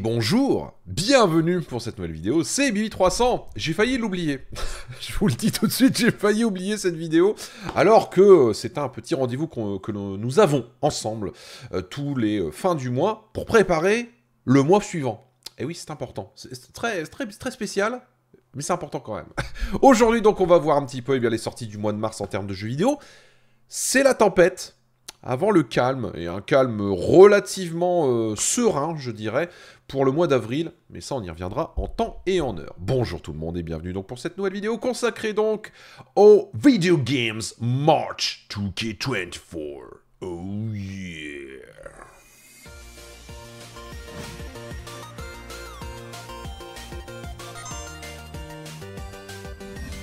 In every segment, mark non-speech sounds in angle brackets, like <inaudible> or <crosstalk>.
bonjour, bienvenue pour cette nouvelle vidéo, c'est Bibi300, j'ai failli l'oublier, <laughs> je vous le dis tout de suite, j'ai failli oublier cette vidéo, alors que c'est un petit rendez-vous que nous avons ensemble euh, tous les euh, fins du mois pour préparer le mois suivant. Et eh oui, c'est important, c'est très, très, très spécial, mais c'est important quand même. <laughs> Aujourd'hui donc on va voir un petit peu eh les sorties du mois de mars en termes de jeux vidéo, c'est la tempête, avant le calme, et un calme relativement euh, serein, je dirais, pour le mois d'avril, mais ça on y reviendra en temps et en heure. Bonjour tout le monde et bienvenue donc pour cette nouvelle vidéo consacrée donc aux Video Games March 2K24. Oh yeah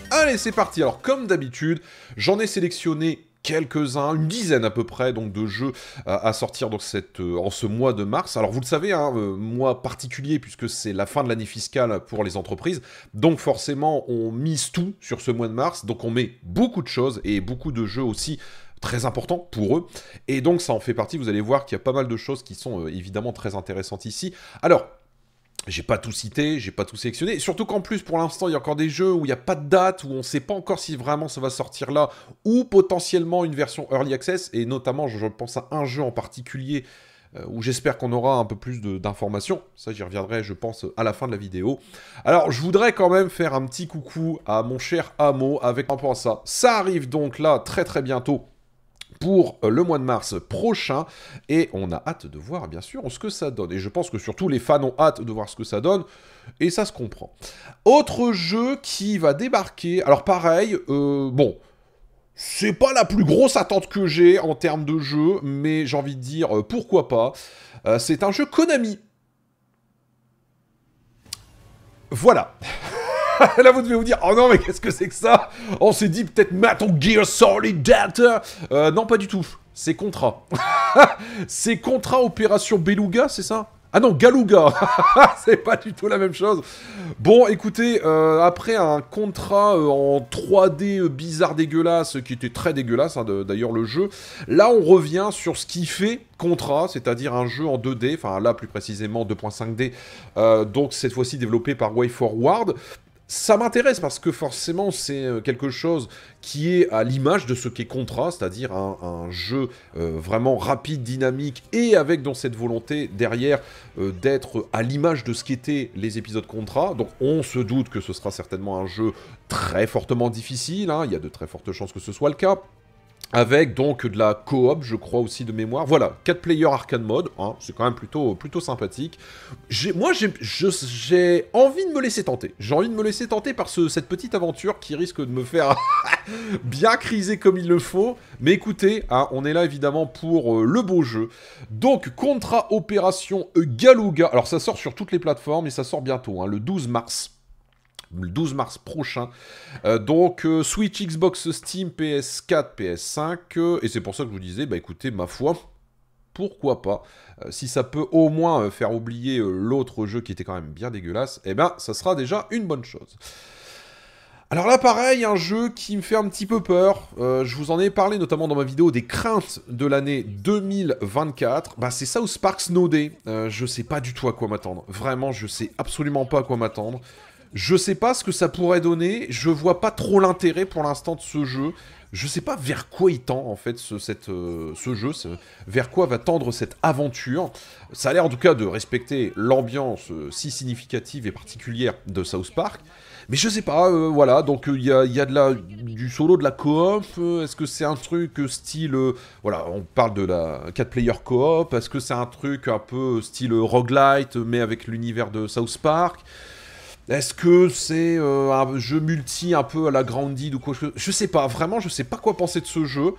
Allez, c'est parti. Alors, comme d'habitude, j'en ai sélectionné quelques-uns, une dizaine à peu près donc de jeux euh, à sortir cette, euh, en ce mois de mars. Alors vous le savez, un hein, euh, mois particulier puisque c'est la fin de l'année fiscale pour les entreprises, donc forcément on mise tout sur ce mois de mars, donc on met beaucoup de choses et beaucoup de jeux aussi très importants pour eux. Et donc ça en fait partie, vous allez voir qu'il y a pas mal de choses qui sont évidemment très intéressantes ici. Alors, j'ai pas tout cité, j'ai pas tout sélectionné. Surtout qu'en plus, pour l'instant, il y a encore des jeux où il n'y a pas de date, où on ne sait pas encore si vraiment ça va sortir là, ou potentiellement une version Early Access, et notamment, je pense à un jeu en particulier euh, où j'espère qu'on aura un peu plus d'informations. Ça, j'y reviendrai, je pense, à la fin de la vidéo. Alors, je voudrais quand même faire un petit coucou à mon cher Amo avec un point à ça. Ça arrive donc là, très très bientôt pour euh, le mois de mars prochain. Et on a hâte de voir, bien sûr, ce que ça donne. Et je pense que surtout les fans ont hâte de voir ce que ça donne. Et ça se comprend. Autre jeu qui va débarquer. Alors pareil, euh, bon. C'est pas la plus grosse attente que j'ai en termes de jeu, mais j'ai envie de dire euh, pourquoi pas. c'est un jeu Konami. Voilà. <laughs> là, vous devez vous dire, oh non, mais qu'est-ce que c'est que ça On s'est dit peut-être Maton Gear Solid Data. Euh, non, pas du tout. C'est contrat. <laughs> c'est contrat opération Beluga, c'est ça ah non, Galuga <laughs> C'est pas du tout la même chose. Bon, écoutez, euh, après un contrat euh, en 3D bizarre dégueulasse, qui était très dégueulasse, hein, d'ailleurs le jeu, là on revient sur ce qui fait contrat, c'est-à-dire un jeu en 2D, enfin là plus précisément 2.5D, donc cette fois-ci développé par WayForward, ça m'intéresse parce que forcément c'est euh, quelque chose qui est à l'image de ce qu'est Contra, c'est-à-dire un, jeu euh, vraiment rapide, dynamique et avec dans cette volonté derrière euh, d'être à l'image de ce qu'étaient les épisodes Contra. Donc on se doute que ce sera certainement un jeu très fortement difficile, hein. il y a de très fortes chances que ce soit le cas, avec donc de la coop, je crois aussi de mémoire. Voilà, 4 players arcade mode, hein, c'est quand même plutôt, plutôt sympathique. Moi, j'ai envie de me laisser tenter. J'ai envie de me laisser tenter par cette petite aventure qui risque de me faire <laughs> bien criser comme il le faut. Mais écoutez, hein, on est là évidemment pour euh, le beau jeu. Donc, Contra Opération Galuga. Alors, ça sort sur toutes les plateformes et ça sort bientôt, hein, le 12 mars le 12 mars prochain. Euh, donc euh, Switch, Xbox, Steam, PS4, PS5. Euh, et c'est pour ça que je vous disais, bah écoutez, ma foi, pourquoi pas Si ça peut au moins faire oublier l'autre jeu qui était quand même bien dégueulasse, eh ben ça sera déjà une bonne chose. Alors là, pareil, un jeu qui me fait un petit peu peur. je vous en ai parlé notamment dans ma vidéo des craintes de l'année 2024. Bah, c'est ça, Park Sparks Day. je sais pas du tout à quoi m'attendre. Vraiment, je sais absolument pas à quoi m'attendre. Je sais pas ce que ça pourrait donner. Je vois pas trop l'intérêt pour l'instant de ce jeu. Je sais pas vers quoi il tend en fait ce, euh, jeu, vers quoi va tendre cette aventure. Ça a l'air en tout cas de respecter l'ambiance euh, si significative et particulière de South Park. Mais je sais pas, euh, voilà, donc il y a, du solo, de la coop, est-ce que c'est un truc style, voilà, on parle de la 4-player coop, est-ce que c'est un truc un peu style roguelite, mais avec l'univers de South Park est-ce que c'est euh, un jeu multi un peu à la Grounded ou quoi Je sais pas, vraiment, je sais pas quoi penser de ce jeu.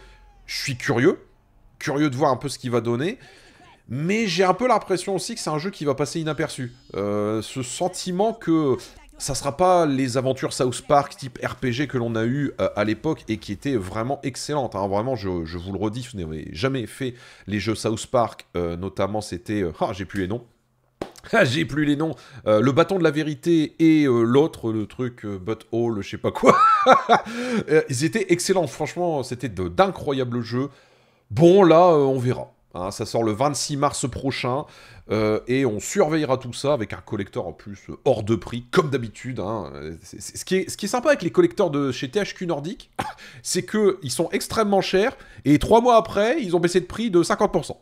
Je suis curieux, curieux de voir un peu ce qu'il va donner. Mais j'ai un peu l'impression aussi que c'est un jeu qui va passer inaperçu. Euh, ce sentiment que ça sera pas les aventures South Park type RPG que l'on a eu euh, à l'époque et qui étaient vraiment excellentes. Hein. Vraiment, je, vous le redis, vous n'avez jamais fait les jeux South Park, notamment c'était... ah, j'ai plus les noms ah, j'ai plus les noms. Euh, le bâton de la vérité et euh, l'autre, le truc euh, But je sais pas quoi. <laughs> Euh, ils étaient excellents, franchement, c'était d'incroyables jeux. Bon, là, on verra. Hein, ça sort le 26 mars prochain et on surveillera tout ça avec un collecteur en plus hors de prix, comme d'habitude. Hein. Ce, qui est, ce sympa avec les collecteurs de chez THQ Nordique, <laughs> c'est qu'ils sont extrêmement chers et trois mois après, ils ont baissé de prix de 50%.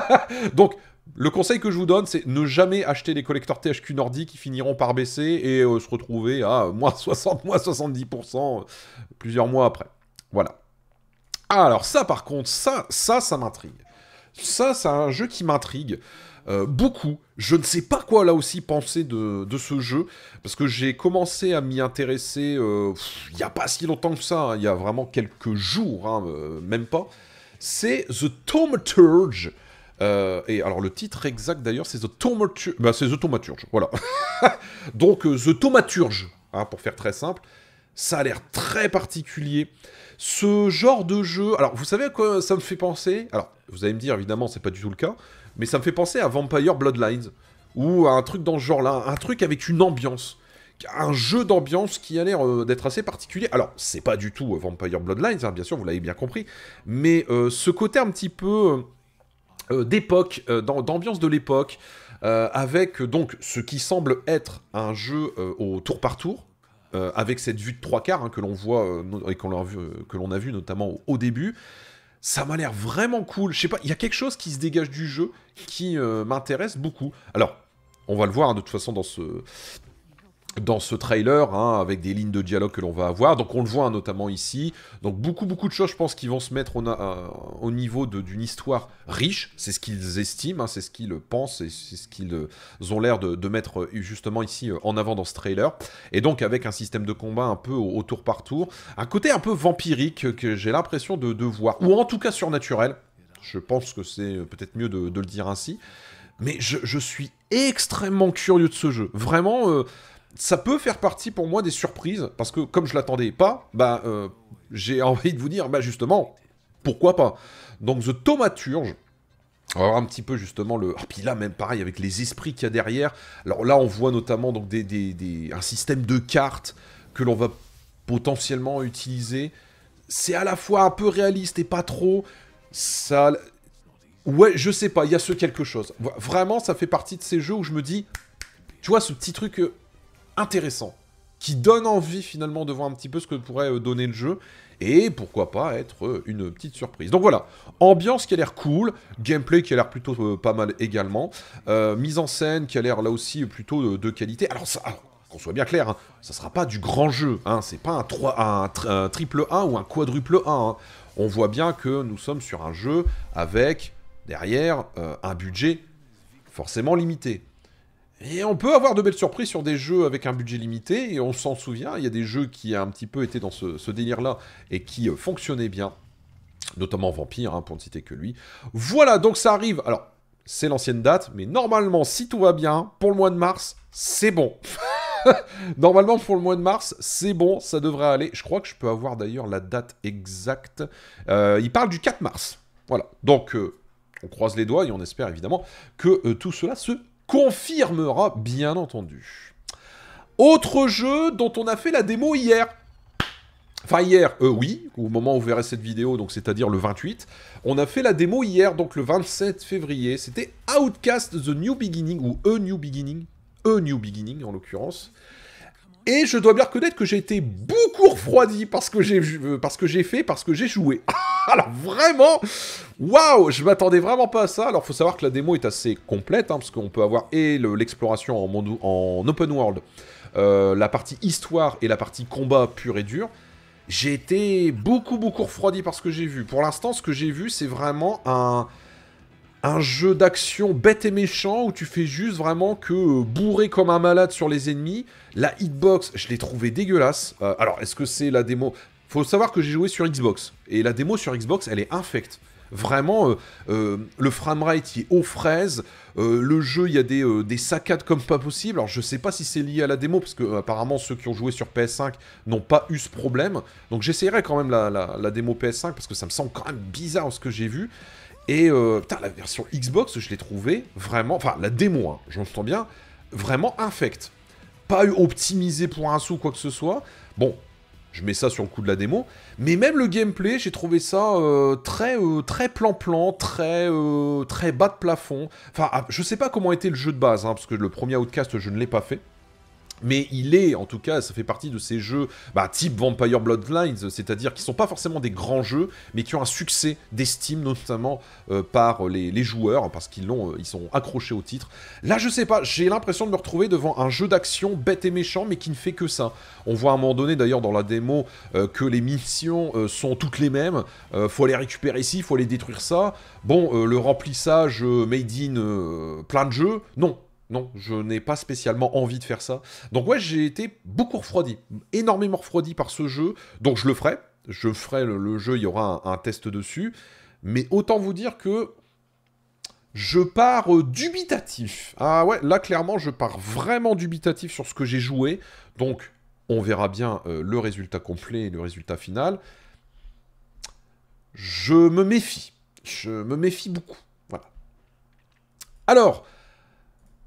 <laughs> Donc, le conseil que je vous donne, c'est ne jamais acheter des collecteurs THQ Nordi qui finiront par baisser et euh, se retrouver à <laughs> moins 60, moins 70% euh, plusieurs mois après. Voilà. alors ça par contre, ça, ça, ça m'intrigue. Ça, c'est un jeu qui m'intrigue. Euh, beaucoup. Je ne sais pas quoi là aussi penser de, ce jeu, parce que j'ai commencé à m'y intéresser il n'y a pas si longtemps que ça, hein, il y a vraiment quelques jours, hein, même pas. C'est The Turge. Euh, et alors le titre exact d'ailleurs, c'est The Tomaturge. Bah, voilà. <laughs> Donc euh, The Tomaturge, hein, pour faire très simple. Ça a l'air très particulier. Ce genre de jeu, alors vous savez à quoi ça me fait penser Alors vous allez me dire évidemment c'est pas du tout le cas, mais ça me fait penser à Vampire Bloodlines ou à un truc dans ce genre-là, un truc avec une ambiance un jeu d'ambiance qui a l'air euh, d'être assez particulier. Alors, c'est pas du tout Vampire Bloodlines, hein, bien sûr, vous l'avez bien compris, mais ce côté un petit peu euh, d'époque, euh, d'ambiance de l'époque, euh, avec donc ce qui semble être un jeu au tour par tour, avec cette vue de trois quarts hein, que l'on voit et que l'on a, vu notamment au, début. Ça m'a l'air vraiment cool. Je sais pas, il y a quelque chose qui se dégage du jeu qui m'intéresse beaucoup. Alors, on va le voir hein, de toute façon dans ce, dans ce trailer, hein, avec des lignes de dialogue que l'on va avoir. Donc on le voit hein, notamment ici. Donc beaucoup, beaucoup de choses, je pense, qui vont se mettre au, euh, au niveau d'une histoire riche. C'est ce qu'ils estiment, hein, c'est ce qu'ils pensent, et c'est ce qu'ils euh, ont l'air de, mettre euh, justement ici en avant dans ce trailer. Et donc avec un système de combat un peu au, tour par tour. Un côté un peu vampirique que j'ai l'impression de, voir, ou en tout cas surnaturel. Je pense que c'est peut-être mieux de, le dire ainsi. Mais je, suis extrêmement curieux de ce jeu. Vraiment ça peut faire partie pour moi des surprises, parce que comme je l'attendais pas, bah, euh, j'ai <laughs> envie de vous dire, bah justement, pourquoi pas Donc The Tomaturge. on va voir un petit peu justement le... Ah, puis là, même pareil, avec les esprits qu'il y a derrière. Alors là, on voit notamment donc des, un système de cartes que l'on va potentiellement utiliser. C'est à la fois un peu réaliste et pas trop. Ça... Ouais, je sais pas, il y a ce quelque chose. Vraiment, ça fait partie de ces jeux où je me dis... Tu vois, ce petit truc euh, intéressant, qui donne envie finalement de voir un petit peu ce que pourrait euh, donner le jeu, et pourquoi pas être euh, une petite surprise. Donc voilà, ambiance qui a l'air cool, gameplay qui a l'air plutôt euh, pas mal également, mise en scène qui a l'air là aussi plutôt de, qualité. Alors ça... qu'on soit bien clair, ça hein, ça sera pas du grand jeu, hein, c'est pas un, triple 1 ou un quadruple 1. Hein. On voit bien que nous sommes sur un jeu avec, derrière, un budget forcément limité. Et on peut avoir de belles surprises sur des jeux avec un budget limité, et on s'en souvient, il y a des jeux qui ont un petit peu été dans ce, délire-là et qui euh, fonctionnaient bien, notamment Vampire, hein, pour ne citer que lui. Voilà, donc ça arrive. Alors, c'est l'ancienne date, mais normalement, si tout va bien, pour le mois de mars, c'est bon. <laughs> normalement, pour le mois de mars, c'est bon, ça devrait aller. Je crois que je peux avoir d'ailleurs la date exacte. Euh, il parle du 4 mars. Voilà. Donc, euh, on croise les doigts et on espère évidemment que tout cela se confirmera, bien entendu. Autre jeu dont on a fait la démo hier. Enfin hier, euh, oui, au moment où vous verrez cette vidéo, donc c'est-à-dire le 28. On a fait la démo hier, donc le 27 février. C'était Outcast The New Beginning, ou A New Beginning. A New Beginning en l'occurrence. Et je dois bien reconnaître que j'ai été beaucoup refroidi parce que j'ai euh, fait, parce que j'ai joué. <laughs> <laughs> Alors vraiment, waouh, je m'attendais vraiment pas à ça. Alors faut savoir que la démo est assez complète, hein, parce qu'on peut avoir et l'exploration en, en, open world, euh, la partie histoire et la partie combat pur et dur. J'ai été beaucoup beaucoup refroidi par ce que j'ai vu. Pour l'instant, ce que j'ai vu, c'est vraiment un un jeu d'action bête et méchant où tu fais juste vraiment que euh, bourrer comme un malade sur les ennemis. La hitbox, je l'ai trouvé dégueulasse. Euh, alors, est-ce que c'est la démo faut savoir que j'ai joué sur Xbox. Et la démo sur Xbox, elle est infecte. Vraiment, euh, euh, le framerate il est aux fraises. Euh, le jeu, il y a des, saccades comme pas possible. Alors, je sais pas si c'est lié à la démo, parce que apparemment ceux qui ont joué sur PS5 n'ont pas eu ce problème. Donc, j'essayerai quand même la, démo PS5, parce que ça me semble quand même bizarre ce que j'ai vu. Et putain, la version Xbox, je l'ai trouvée vraiment. Enfin, la démo, j'en hein, j'entends bien. Vraiment infecte. Pas optimisé pour un sou, quoi que ce soit. Bon, je mets ça sur le coup de la démo. Mais même le gameplay, j'ai trouvé ça euh, très euh, très plan-plan, très euh, très bas de plafond. Enfin, ah, je sais pas comment était le jeu de base, hein, parce que le premier Outcast, je ne l'ai pas fait. Mais il est, en tout cas, ça fait partie de ces jeux bah, type Vampire Bloodlines, c'est-à-dire qui sont pas forcément des grands jeux, mais qui ont un succès d'estime, notamment euh, par les, joueurs, parce qu'ils l'ont, euh, ils sont accrochés au titre. Là, je sais pas, j'ai l'impression de me retrouver devant un jeu d'action bête et méchant, mais qui ne fait que ça. On voit à un moment donné, d'ailleurs, dans la démo, euh, que les missions sont toutes les mêmes. faut les récupérer ici, faut les détruire ça. Bon, le remplissage made in plein de jeux, non, non, je n'ai pas spécialement envie de faire ça. Donc ouais, j'ai été beaucoup refroidi, énormément refroidi par ce jeu. Donc je le ferai, je ferai le, jeu, il y aura un, test dessus. Mais autant vous dire que je pars euh, dubitatif. Ah ouais, là clairement, je pars vraiment dubitatif sur ce que j'ai joué. Donc on verra bien euh, le résultat complet et le résultat final. Je me méfie. Je me méfie beaucoup. Voilà. Alors,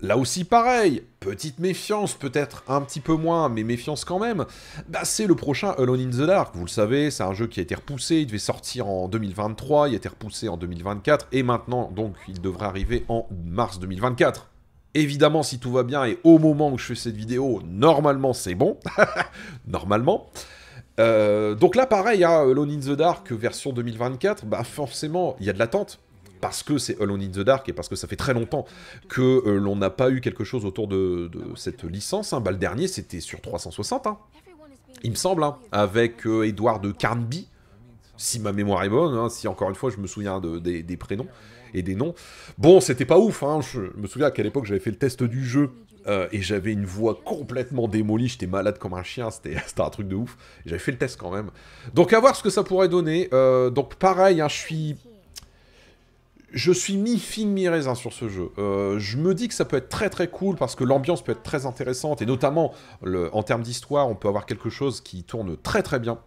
Là aussi pareil, petite méfiance peut-être, un petit peu moins, mais méfiance quand même, bah c'est le prochain Alone in the Dark, vous le savez, c'est un jeu qui a été repoussé, il devait sortir en 2023, il a été repoussé en 2024, et maintenant donc il devrait arriver en mars 2024. Évidemment, si tout va bien et au moment où je fais cette vidéo, normalement c'est bon. <laughs> normalement. Euh, donc là, pareil, hein, Alone in the Dark version 2024, bah forcément, il y a de l'attente parce que c'est Alone in the Dark et parce que ça fait très longtemps que euh, l'on n'a pas eu quelque chose autour de, cette licence. Hein. Bah, le dernier, c'était sur 360, hein. il me semble, hein, avec euh, Edouard de Carnby, si ma mémoire est bonne, si encore une fois je me souviens des prénoms et des noms. Bon, c'était pas ouf, je me souviens qu'à l'époque j'avais fait le test du jeu euh, et j'avais une voix complètement démolie, j'étais malade comme un chien, <laughs> c'était un truc de ouf. J'avais fait le test quand même. Donc à voir ce que ça pourrait donner. donc pareil, je suis je suis mi-fine, mi-raisin sur ce jeu. Euh, je me dis que ça peut être très très cool parce que l'ambiance peut être très intéressante et notamment en termes d'histoire, on peut avoir quelque chose qui tourne très très bien.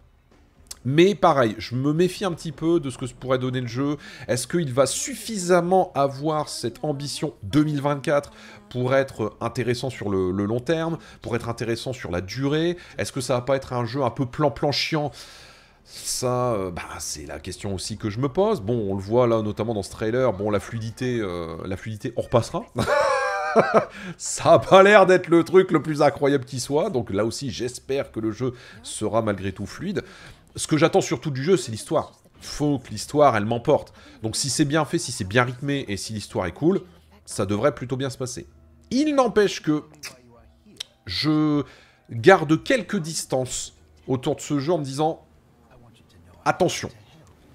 Mais pareil, je me méfie un petit peu de ce que pourrait donner le jeu. Est-ce qu'il va suffisamment avoir cette ambition 2024 pour être intéressant sur le, le long terme, pour être intéressant sur la durée Est-ce que ça va pas être un jeu un peu plan-plan chiant ça, euh, bah, c'est la question aussi que je me pose. Bon, on le voit là, notamment dans ce trailer. Bon, la fluidité, euh, la fluidité, on repassera. <laughs> ça a pas l'air d'être le truc le plus incroyable qui soit. Donc là aussi, j'espère que le jeu sera malgré tout fluide. Ce que j'attends surtout du jeu, c'est l'histoire. Faut que l'histoire, elle m'emporte. Donc si c'est bien fait, si c'est bien rythmé et si l'histoire est cool, ça devrait plutôt bien se passer. Il n'empêche que je garde quelques distances autour de ce jeu en me disant attention.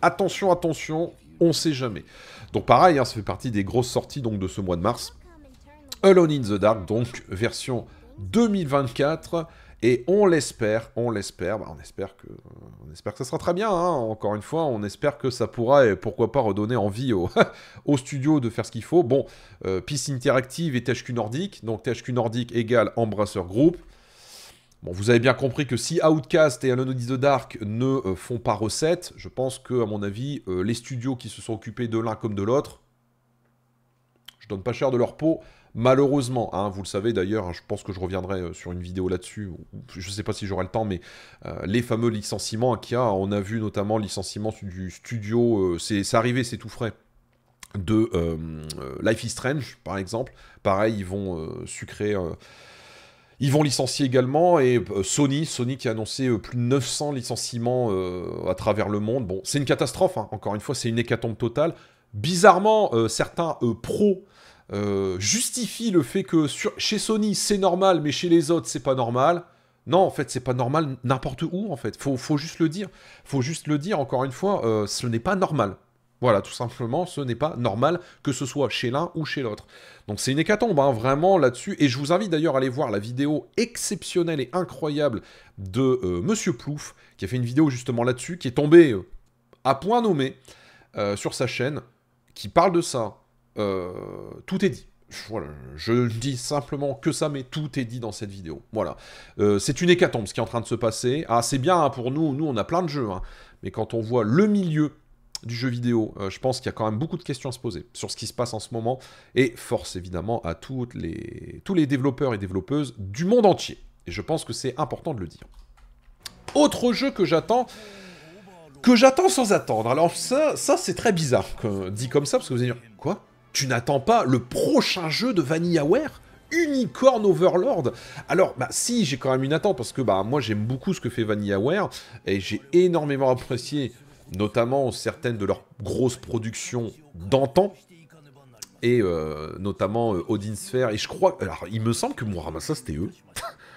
Attention, attention, on sait jamais. Donc pareil, hein, ça fait partie des grosses sorties donc, de ce mois de mars. Alone in the Dark, donc version 2024. Et on l'espère, on l'espère, bah, on, espère que, on espère que ça sera très bien, hein. encore une fois, on espère que ça pourra, et pourquoi pas, redonner envie au, <laughs> au studio de faire ce qu'il faut. Bon, euh, Peace Interactive et THQ Nordic, donc THQ Nordic égale Embrasseur Group, Bon, vous avez bien compris que si Outcast et Alone the Dark ne euh, font pas recette, je pense que, à mon avis, euh, les studios qui se sont occupés de l'un comme de l'autre, je donne pas cher de leur peau, malheureusement. Hein. vous le savez d'ailleurs, hein, je pense que je reviendrai euh, sur une vidéo là-dessus, je ne sais pas si j'aurai le temps, mais les fameux licenciements qu'il y a, on a vu notamment le licenciement du studio, c'est arrivé, c'est tout frais, de Life is Strange, par exemple. Pareil, ils vont sucrer... Ils vont licencier également, et euh, Sony, Sony qui a annoncé euh, plus de 900 licenciements euh, à travers le monde. Bon, c'est une catastrophe, hein. encore une fois, c'est une hécatombe totale. Bizarrement, certains pros justifient le fait que chez Sony, c'est normal, mais chez les autres, c'est pas normal. Non, en fait, c'est pas normal n'importe où, en fait. Faut, faut juste le dire. Faut juste le dire, encore une fois, ce n'est pas normal. Voilà, tout simplement, ce n'est pas normal que ce soit chez l'un ou chez l'autre. Donc c'est une hécatombe, hein, vraiment là-dessus. Et je vous invite d'ailleurs à aller voir la vidéo exceptionnelle et incroyable de euh, Monsieur Plouf, qui a fait une vidéo justement là-dessus, qui est tombée euh, à point nommé euh, sur sa chaîne, qui parle de ça. tout est dit. Voilà, je dis simplement que ça, mais tout est dit dans cette vidéo. Voilà. c'est une hécatombe ce qui est en train de se passer. Ah, c'est bien hein, pour nous, nous on a plein de jeux, hein. mais quand on voit le milieu du jeu vidéo, euh, je pense qu'il y a quand même beaucoup de questions à se poser sur ce qui se passe en ce moment et force évidemment à les, tous les développeurs et développeuses du monde entier. Et je pense que c'est important de le dire. Autre jeu que j'attends, que j'attends sans attendre. Alors ça, ça c'est très bizarre que, dit comme ça parce que vous allez dire quoi Tu n'attends pas le prochain jeu de VanillaWare Unicorn Overlord. Alors, bah si, j'ai quand même une attente parce que bah moi j'aime beaucoup ce que fait VanillaWare et j'ai énormément <laughs> apprécié notamment certaines de leurs grosses productions d'antan, et euh, notamment euh, Odin Sphere, et je crois... Alors, il me semble que Muramasa, c'était eux.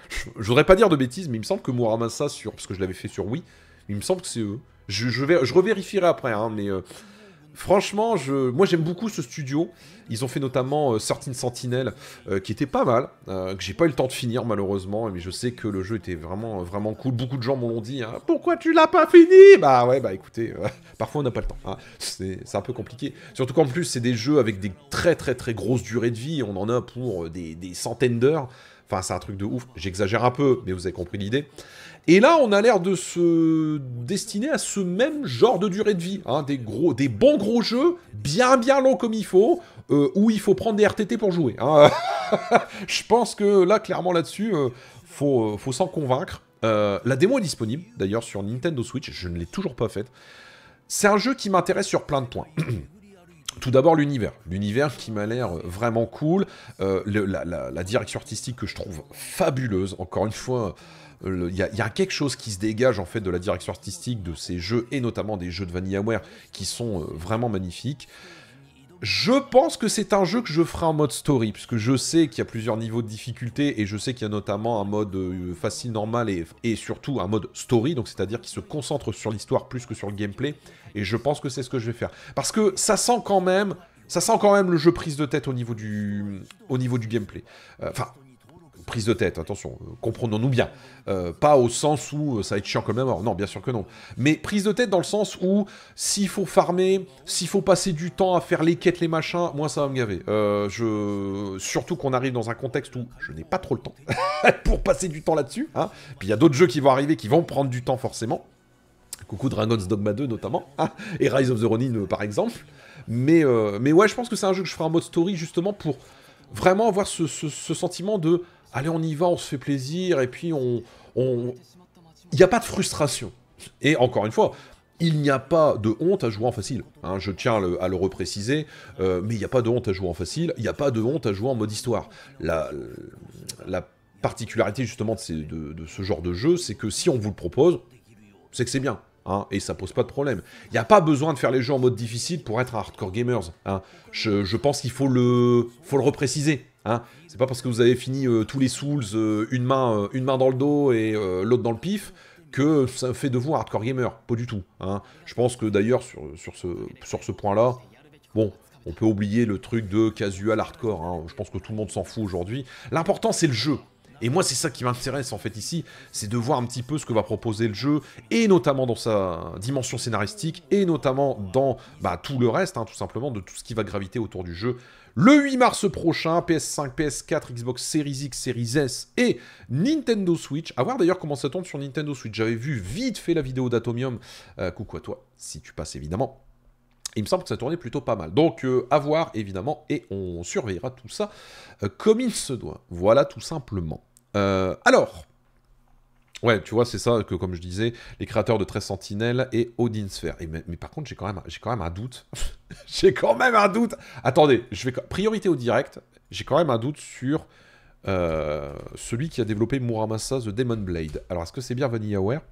<laughs> je, voudrais pas dire de bêtises, mais il me semble que Muramasa, sur, parce que je l'avais fait sur Wii, il me semble que c'est eux. Je, je, vais, je revérifierai après, hein, mais... Euh, franchement, je, moi j'aime beaucoup ce studio. Ils ont fait notamment euh, Certain euh, qui était pas mal, euh, que j'ai pas eu le temps de finir malheureusement, mais je sais que le jeu était vraiment, euh, vraiment cool. Beaucoup de gens m'ont dit hein, Pourquoi tu l'as pas fini Bah ouais, bah écoutez, <laughs> parfois on n'a pas le temps. Hein. C'est un peu compliqué. Surtout qu'en plus, c'est des jeux avec des très très très grosses durées de vie. On en a pour des, des centaines d'heures. Enfin, c'est un truc de ouf. J'exagère un peu, mais vous avez compris l'idée. Et là, on a l'air de se destiner à ce même genre de durée de vie. Hein, des, gros, des bons gros jeux, bien bien longs comme il faut, euh, où il faut prendre des RTT pour jouer. Hein. <laughs> Je pense que là, clairement là-dessus, euh, euh, faut, s'en convaincre. la démo est disponible, d'ailleurs, sur Nintendo Switch. Je ne l'ai toujours pas faite. C'est un jeu qui m'intéresse sur plein de points. <clears throat> Tout d'abord l'univers, l'univers qui m'a l'air vraiment cool, la, direction artistique que je trouve fabuleuse, encore une fois, il y, a quelque chose qui se dégage en fait de la direction artistique de ces jeux, et notamment des jeux de Vanillaware, qui sont euh, vraiment magnifiques. Je pense que c'est un jeu que je ferai en mode story, puisque je sais qu'il y a plusieurs niveaux de difficulté, et je sais qu'il y a notamment un mode euh, facile, normal, et, surtout un mode story, donc c'est-à-dire qui se concentre sur l'histoire plus que sur le gameplay, et je pense que c'est ce que je vais faire. Parce que ça sent quand même... Ça sent quand même le jeu prise de tête au niveau du, au niveau du gameplay. Euh, enfin, prise de tête, attention, euh, comprenons-nous bien. Euh, pas au sens où euh, ça va être chiant comme la mort, non, bien sûr que non. Mais prise de tête dans le sens où s'il faut farmer, s'il faut passer du temps à faire les quêtes, les machins, moi ça va me gaver. Surtout qu'on arrive dans un contexte où je n'ai pas trop le temps <laughs> pour passer du temps là-dessus. Hein. Puis il y a d'autres jeux qui vont arriver qui vont prendre du temps forcément. Coucou Dragon's Dogma 2 notamment, hein, et Rise of the Ronin par exemple. Mais, mais ouais, je pense que c'est un jeu que je ferai en mode story justement pour vraiment avoir ce sentiment de allez, on y va, on se fait plaisir, et puis on... Il n'y a pas de frustration. Et encore une fois, il n'y a pas de honte à jouer en facile. Hein, je tiens à le repréciser, euh, mais il n'y a pas de honte à jouer en facile, il n'y a pas de honte à jouer en mode histoire. La, la particularité justement de, ce genre de jeu, c'est que si on vous le propose, c'est que c'est bien. Hein, et ça pose pas de problème. Il n'y a pas besoin de faire les jeux en mode difficile pour être un hardcore gamers. Hein. Je, je, pense qu'il faut le, faut le repréciser. Hein. c'est pas parce que vous avez fini euh, tous les Souls euh, une, main, euh, une main dans le dos et l'autre dans le pif que ça fait de vous un hardcore gamer. Pas du tout. Hein. Je pense que d'ailleurs, sur, ce, sur ce point-là, bon, on peut oublier le truc de casual hardcore. Hein. Je pense que tout le monde s'en fout aujourd'hui. L'important, c'est le jeu. Et moi, c'est ça qui m'intéresse en fait ici, c'est de voir un petit peu ce que va proposer le jeu, et notamment dans sa dimension scénaristique, et notamment dans bah, tout le reste, hein, tout simplement, de tout ce qui va graviter autour du jeu. Le 8 mars prochain, PS5, PS4, Xbox Series X, Series S et Nintendo Switch. A voir d'ailleurs comment ça tombe sur Nintendo Switch. J'avais vu vite fait la vidéo d'Atomium. Euh, coucou à toi, si tu passes évidemment. Il me semble que ça tournait plutôt pas mal. Donc, euh, à voir, évidemment, et on surveillera tout ça euh, comme il se doit. Voilà, tout simplement. Euh, alors, Ouais, tu vois, c'est ça que, comme je disais, les créateurs de 13 Sentinelles et Odin Sphere. Et mais, par contre, j'ai quand, même, quand même un doute. <laughs> j'ai quand même un doute. Attendez, je vais priorité au direct. J'ai quand même un doute sur euh, celui qui a développé Muramasa The Demon Blade. Alors, est-ce que c'est bien VanillaWare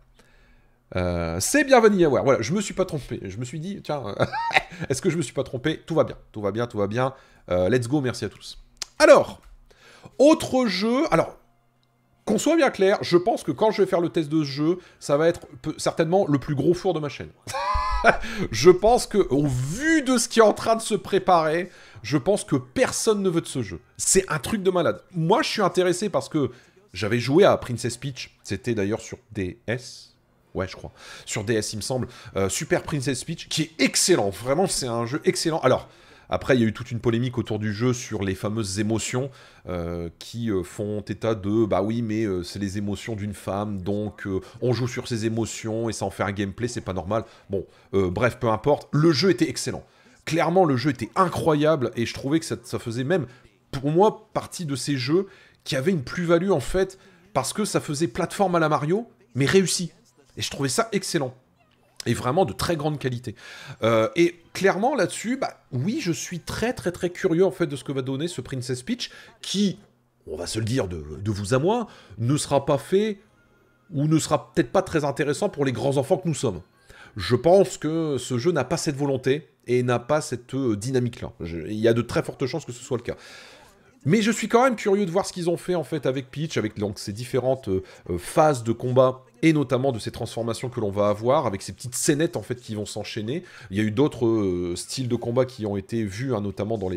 euh, c'est bien VanillaWare, voilà, je me suis pas trompé. Je me suis dit, tiens, <laughs> est-ce que je me suis pas trompé Tout va bien, tout va bien, tout va bien. Euh, let's go, merci à tous. Alors, autre jeu. Alors, qu'on soit bien clair, je pense que quand je vais faire le test de ce jeu, ça va être certainement le plus gros four de ma chaîne. <laughs> je pense que, au vu de ce qui est en train de se préparer, je pense que personne ne veut de ce jeu. C'est un truc de malade. Moi, je suis intéressé parce que j'avais joué à Princess Peach. C'était d'ailleurs sur DS. Ouais, je crois. Sur DS, il me semble. Euh, Super Princess Peach, qui est excellent. Vraiment, c'est un jeu excellent. Alors, après, il y a eu toute une polémique autour du jeu sur les fameuses émotions euh, qui euh, font état de bah oui, mais euh, c'est les émotions d'une femme, donc on joue sur ses émotions et ça en fait un gameplay, c'est pas normal. Bon, bref, peu importe. Le jeu était excellent. Clairement, le jeu était incroyable et je trouvais que ça, ça faisait même, pour moi, partie de ces jeux qui avaient une plus-value en fait parce que ça faisait plateforme à la Mario, mais réussi. Et je trouvais ça excellent et vraiment de très grande qualité. Euh, et clairement là-dessus, bah, oui, je suis très très très curieux en fait de ce que va donner ce Princess Peach, qui, on va se le dire de, vous à moi, ne sera pas fait ou ne sera peut-être pas très intéressant pour les grands enfants que nous sommes. Je pense que ce jeu n'a pas cette volonté et n'a pas cette euh, dynamique-là. Il y a de très fortes chances que ce soit le cas. Mais je suis quand même curieux de voir ce qu'ils ont fait en fait avec Peach, avec donc, ces différentes euh, phases de combat et notamment de ces transformations que l'on va avoir avec ces petites scénettes en fait qui vont s'enchaîner. Il y a eu d'autres euh, styles de combat qui ont été vus, hein, notamment dans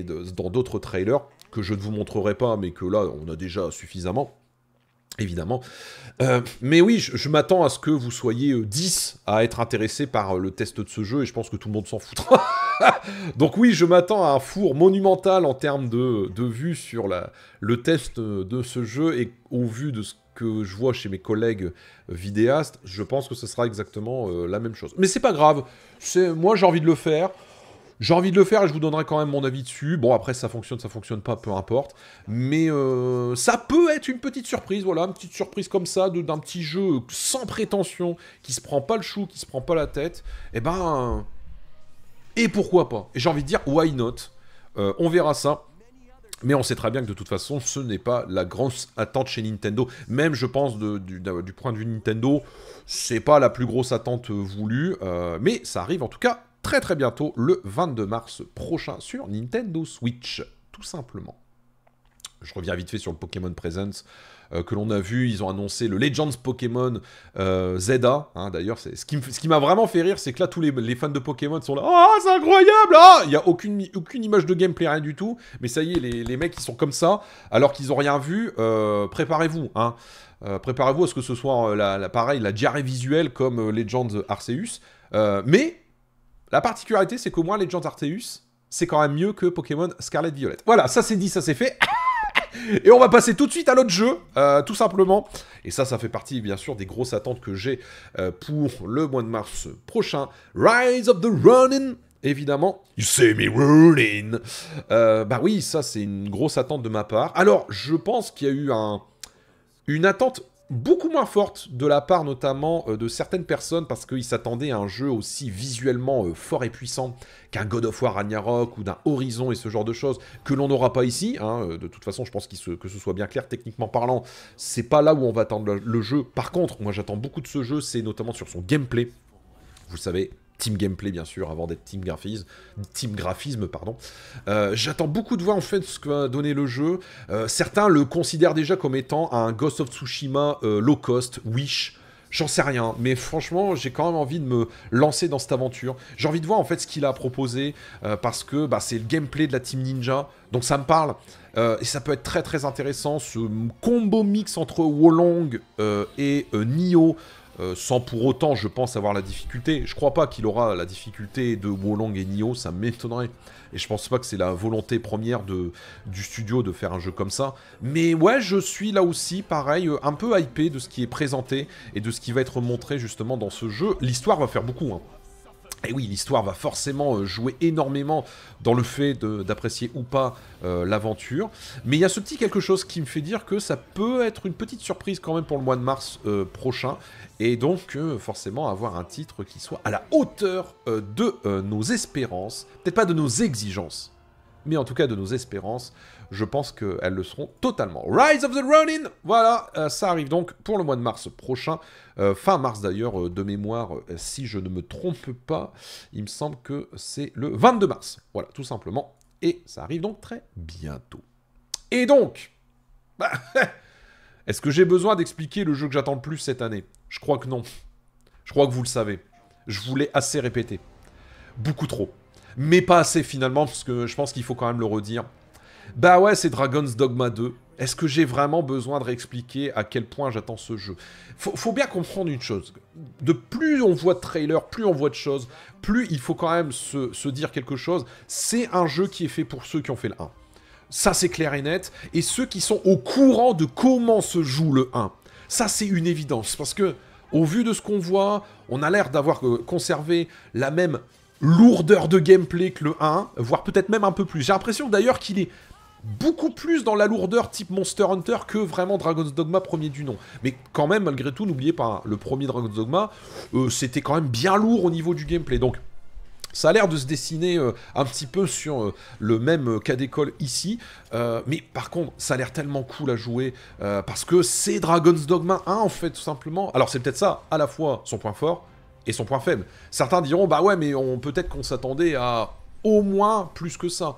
d'autres dans trailers que je ne vous montrerai pas, mais que là on a déjà suffisamment évidemment. Euh, mais oui, je, m'attends à ce que vous soyez 10 euh, à être intéressés par euh, le test de ce jeu, et je pense que tout le monde s'en foutra. <laughs> Donc oui, je m'attends à un four monumental en termes de, de vues sur la, le test de ce jeu, et au vu de ce que je vois chez mes collègues vidéastes, je pense que ce sera exactement la même chose. Mais c'est pas grave, moi j'ai envie de le faire, j'ai envie de le faire et je vous donnerai quand même mon avis dessus. Bon, après, ça fonctionne, ça fonctionne pas, peu importe. Mais euh, ça peut être une petite surprise, voilà, une petite surprise comme ça, d'un petit jeu sans prétention, qui se prend pas le chou, qui se prend pas la tête. Et eh ben. Et pourquoi pas Et j'ai envie de dire, why not euh, On verra ça. Mais on sait très bien que de toute façon, ce n'est pas la grosse attente chez Nintendo. Même, je pense, du, point de vue Nintendo, c'est pas la plus grosse attente voulue. Euh, mais ça arrive en tout cas très très bientôt, le 22 mars prochain, sur Nintendo Switch, tout simplement. Je reviens vite fait sur le Pokémon presence euh, que l'on a vu. Ils ont annoncé le Legends Pokémon euh, d'ailleurs Hein, D'ailleurs, ce qui m'a vraiment fait rire, c'est que là, tous les, fans de Pokémon sont là. Oh, c'est incroyable ah, Il n'y a aucune, aucune image de gameplay, rien du tout. Mais ça y est, les, les mecs, ils sont comme ça, alors qu'ils n'ont rien vu. Euh, préparez-vous. Hein. Euh, préparez-vous à ce que ce soit la, pareil, la diarrhée visuelle comme Legends Arceus. mais la particularité, c'est qu'au moins Legend Arteus, c'est quand même mieux que Pokémon Scarlet Violet. Voilà, ça c'est dit, ça c'est fait. <laughs> Et on va passer tout de suite à l'autre jeu, euh, tout simplement. Et ça, ça fait partie, bien sûr, des grosses attentes que j'ai euh, pour le mois de mars prochain. Rise of the Running, évidemment. You see me running. Euh, bah oui, ça c'est une grosse attente de ma part. Alors, je pense qu'il y a eu un, une attente beaucoup moins forte de la part notamment euh, de certaines personnes parce qu'ils s'attendaient à un jeu aussi visuellement euh, fort et puissant qu'un God of War Ragnarok ou d'un Horizon et ce genre de choses que l'on n'aura pas ici. Hein. Euh, de toute façon, je pense que ce soit bien clair techniquement parlant, c'est pas là où on va attendre le jeu. Par contre, moi j'attends beaucoup de ce jeu, c'est notamment sur son gameplay. Vous savez, team gameplay bien sûr, avant d'être team graphisme, team pardon. Euh, j'attends beaucoup de voir en fait ce que va donner le jeu. Euh, certains le considèrent déjà comme étant un Ghost of Tsushima euh, low cost, Wish. J'en sais rien, mais franchement, j'ai quand même envie de me lancer dans cette aventure. J'ai envie de voir en fait ce qu'il a proposé, parce que bah, c'est le gameplay de la Team Ninja, donc ça me parle. et ça peut être très très intéressant, ce combo mix entre Wolong et Nioh, euh, sans pour autant, je pense, avoir la difficulté. Je crois pas qu'il aura la difficulté de Wolong et Nioh, ça m'étonnerait. Et je pense pas que c'est la volonté première du studio de faire un jeu comme ça. Mais ouais, je suis là aussi, pareil, euh, un peu hypé de ce qui est présenté et de ce qui va être montré justement dans ce jeu. L'histoire va faire beaucoup, hein. Et oui, l'histoire va forcément euh, jouer énormément dans le fait d'apprécier ou pas euh, l'aventure. Mais il y a ce petit quelque chose qui me fait dire que ça peut être une petite surprise quand même pour le mois de mars euh, prochain. Et donc forcément avoir un titre qui soit à la hauteur de nos espérances, peut-être pas de nos exigences, mais en tout cas de nos espérances, je pense qu'elles le seront totalement. Rise of the Ronin Voilà, euh, ça arrive donc pour le mois de mars prochain, euh, fin mars d'ailleurs, euh, de mémoire, si je ne me trompe pas, il me semble que c'est le 22 mars. Voilà, tout simplement. Et ça arrive donc très bientôt. Et donc <laughs> Est-ce que j'ai besoin d'expliquer le jeu que j'attends le plus cette année Je crois que non. Je crois que vous le savez. Je vous l'ai assez répété. Beaucoup trop mais pas assez finalement, parce que je pense qu'il faut quand même le redire. Bah ouais, c'est Dragon's Dogma 2. Est-ce que j'ai vraiment besoin de réexpliquer à quel point j'attends ce jeu faut, faut, bien comprendre une chose. De plus on voit de trailers, plus on voit de choses, plus il faut quand même se, se dire quelque chose. C'est un jeu qui est fait pour ceux qui ont fait le 1. Ça, c'est clair et net. Et ceux qui sont au courant de comment se joue le 1. Ça, c'est une évidence. Parce que, au vu de ce qu'on voit, on a l'air d'avoir euh, conservé la même lourdeur de gameplay que le 1, voire peut-être même un peu plus. J'ai l'impression d'ailleurs qu'il est beaucoup plus dans la lourdeur type Monster Hunter que vraiment Dragon's Dogma premier du nom. Mais quand même, malgré tout, n'oubliez pas, hein, le premier Dragon's Dogma, euh, c'était quand même bien lourd au niveau du gameplay. Donc, ça a l'air de se dessiner euh, un petit peu sur euh, le même cas d'école ici. mais par contre, ça a l'air tellement cool à jouer parce que c'est Dragon's Dogma 1 en fait, tout simplement. Alors, c'est peut-être ça, à la fois son point fort et son point faible. Certains diront, bah ouais, mais on peut-être qu'on s'attendait à au moins plus que ça.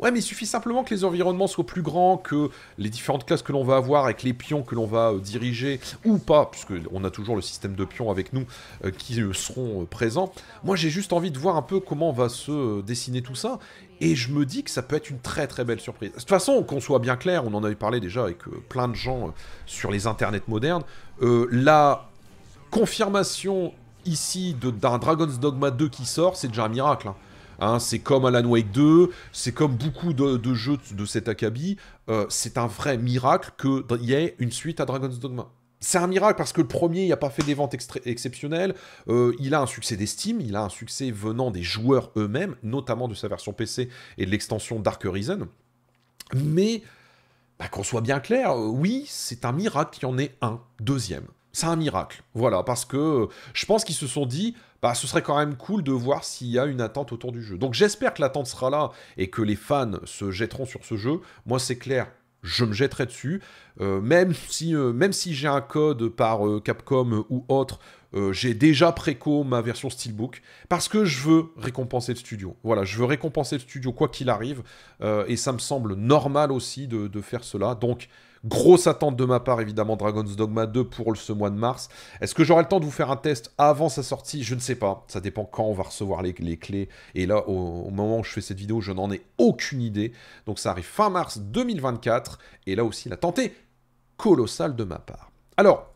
Ouais, mais il suffit simplement que les environnements soient plus grands, que les différentes classes que l'on va avoir avec les pions que l'on va euh, diriger ou pas, que on a toujours le système de pions avec nous euh, qui euh, seront présents. Moi, j'ai juste envie de voir un peu comment va se dessiner tout ça, et je me dis que ça peut être une très très belle surprise. De toute façon, qu'on soit bien clair, on en avait parlé déjà avec plein de gens sur les internets modernes. la confirmation ici d'un Dragon's Dogma 2 qui sort, c'est déjà un miracle. Hein. Hein, c'est comme Alan Wake 2, c'est comme beaucoup de, jeux de cet acabit. Euh, c'est un vrai miracle qu'il y ait une suite à Dragon's Dogma. C'est un miracle parce que le premier n'a pas fait des ventes exceptionnelles. Euh, il a un succès d'estime, il a un succès venant des joueurs eux-mêmes, notamment de sa version PC et de l'extension Dark Horizon. Mais bah, qu'on soit bien clair, euh, oui, c'est un miracle qu'il y en ait un deuxième c'est un miracle. Voilà, parce que je pense qu'ils se sont dit, bah, ce serait quand même cool de voir s'il y a une attente autour du jeu. Donc j'espère que l'attente sera là et que les fans se jetteront sur ce jeu. Moi, c'est clair, je me jetterai dessus. Euh, même si, euh, si j'ai un code par euh, Capcom ou autre, j'ai déjà préco ma version Steelbook parce que je veux récompenser le studio. Voilà, je veux récompenser le studio quoi qu'il arrive et ça me semble normal aussi de faire cela. Donc Grosse attente de ma part, évidemment, Dragon's Dogma 2 pour ce mois de mars. Est-ce que j'aurai le temps de vous faire un test avant sa sortie Je ne sais pas. Ça dépend quand on va recevoir les, clés. Et là, au, moment où je fais cette vidéo, je n'en ai aucune idée. Donc ça arrive fin mars 2024. Et là aussi, la tentée colossale de ma part. Alors,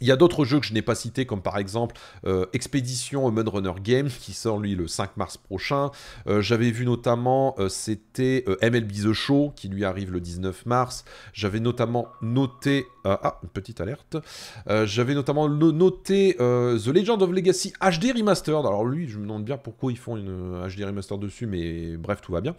il y a d'autres jeux que je n'ai pas cités, comme par exemple euh, Expedition Expédition Runner Games, qui sort lui le 5 mars prochain. Euh, j'avais vu notamment, euh, c'était MLB The Show, qui lui arrive le 19 mars. J'avais notamment noté... ah, une petite alerte. J'avais notamment noté The Legend of Legacy HD Remastered. Alors lui, je me demande bien pourquoi ils font une HD Remastered dessus, mais bref, tout va bien.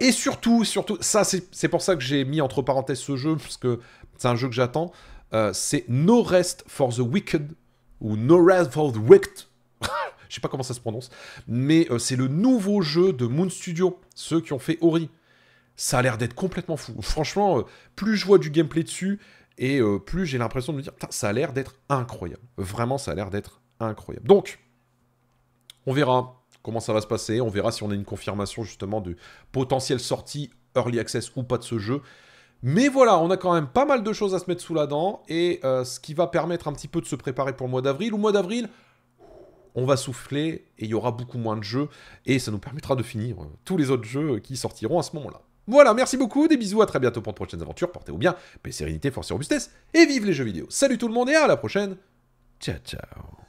et surtout, surtout, ça c'est pour ça que j'ai mis entre parenthèses ce jeu, parce que c'est un jeu que j'attends. Euh, c'est No Rest for the Wicked, ou No Rest for the Wicked, <laughs> je sais pas comment ça se prononce, mais euh, c'est le nouveau jeu de Moon Studio, ceux qui ont fait Ori. Ça a l'air d'être complètement fou. Franchement, euh, plus je vois du gameplay dessus, et plus j'ai l'impression de me dire, ça a l'air d'être incroyable. Vraiment, ça a l'air d'être incroyable. Donc, on verra comment ça va se passer, on verra si on a une confirmation justement de potentielle sortie early access ou pas de ce jeu. Mais voilà, on a quand même pas mal de choses à se mettre sous la dent et euh, ce qui va permettre un petit peu de se préparer pour le mois d'avril. Au mois d'avril, on va souffler et il y aura beaucoup moins de jeux et ça nous permettra de finir euh, tous les autres jeux qui sortiront à ce moment-là. Voilà, merci beaucoup, des bisous, à très bientôt pour de prochaines aventures, portez-vous bien, paix, sérénité, force et robustesse, et vive les jeux vidéo. Salut tout le monde et à la prochaine, ciao ciao